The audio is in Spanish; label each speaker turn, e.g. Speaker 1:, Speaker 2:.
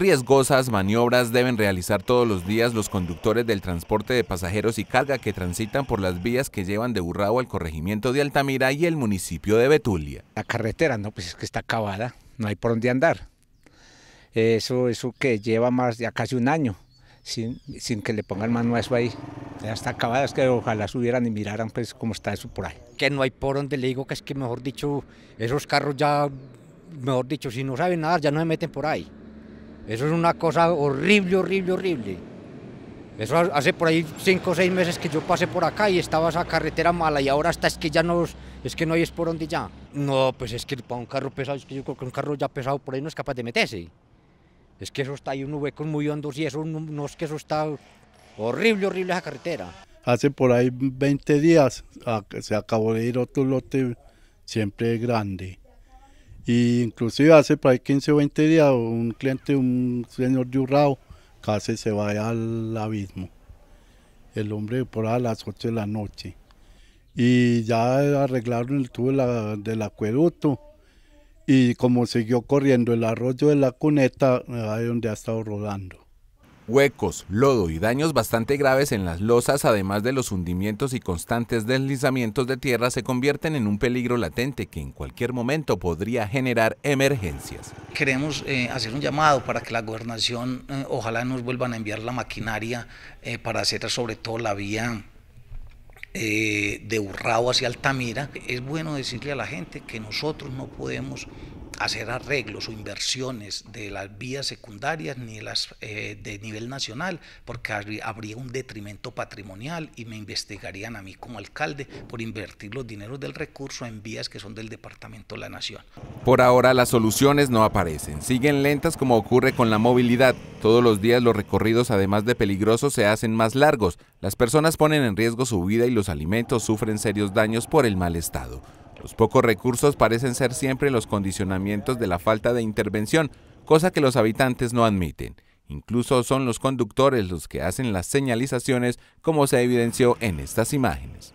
Speaker 1: riesgosas maniobras deben realizar todos los días los conductores del transporte de pasajeros y carga que transitan por las vías que llevan de Burrado al corregimiento de Altamira y el municipio de Betulia.
Speaker 2: La carretera, no, pues es que está acabada, no hay por dónde andar. Eso, que lleva más ya casi un año sin, que le pongan mano a eso ahí. Ya está acabada, es que ojalá subieran y miraran pues cómo está eso por ahí.
Speaker 3: Que no hay por donde le digo que es que mejor dicho, esos carros ya, mejor dicho, si no saben nada ya no se meten por ahí. Eso es una cosa horrible, horrible, horrible. Eso hace por ahí cinco o seis meses que yo pasé por acá y estaba esa carretera mala y ahora hasta es que ya no, es que no hay es por donde ya. No, pues es que para un carro pesado, es que yo creo que un carro ya pesado por ahí no es capaz de meterse. Es que eso está ahí unos huecos muy hondos y eso no, no es que eso está horrible, horrible esa carretera.
Speaker 4: Hace por ahí 20 días se acabó de ir otro lote siempre grande y inclusive hace para ahí 15 o 20 días un cliente, un señor de Urrao, casi se va al abismo. El hombre por a las 8 de la noche. Y ya arreglaron el tubo del acueducto. Y como siguió corriendo el arroyo de la cuneta, ahí donde ha estado rodando
Speaker 1: huecos, lodo y daños bastante graves en las losas, además de los hundimientos y constantes deslizamientos de tierra, se convierten en un peligro latente que en cualquier momento podría generar emergencias. Queremos eh, hacer un llamado para
Speaker 5: que la gobernación eh, ojalá nos vuelvan a enviar la maquinaria eh, para hacer sobre todo la vía de Urrao hacia Altamira. Es bueno decirle a la gente que nosotros no podemos hacer arreglos o inversiones de las vías secundarias ni las eh, de nivel nacional, porque habría un detrimento patrimonial y me investigarían a mí como alcalde por invertir los dineros del recurso en vías que son del Departamento de la Nación.
Speaker 1: Por ahora las soluciones no aparecen, siguen lentas como ocurre con la movilidad. Todos los días los recorridos, además de peligrosos, se hacen más largos. Las personas ponen en riesgo su vida y los alimentos sufren serios daños por el mal estado. Los pocos recursos parecen ser siempre los condicionamientos de la falta de intervención, cosa que los habitantes no admiten. Incluso son los conductores los que hacen las señalizaciones, como se evidenció en estas imágenes.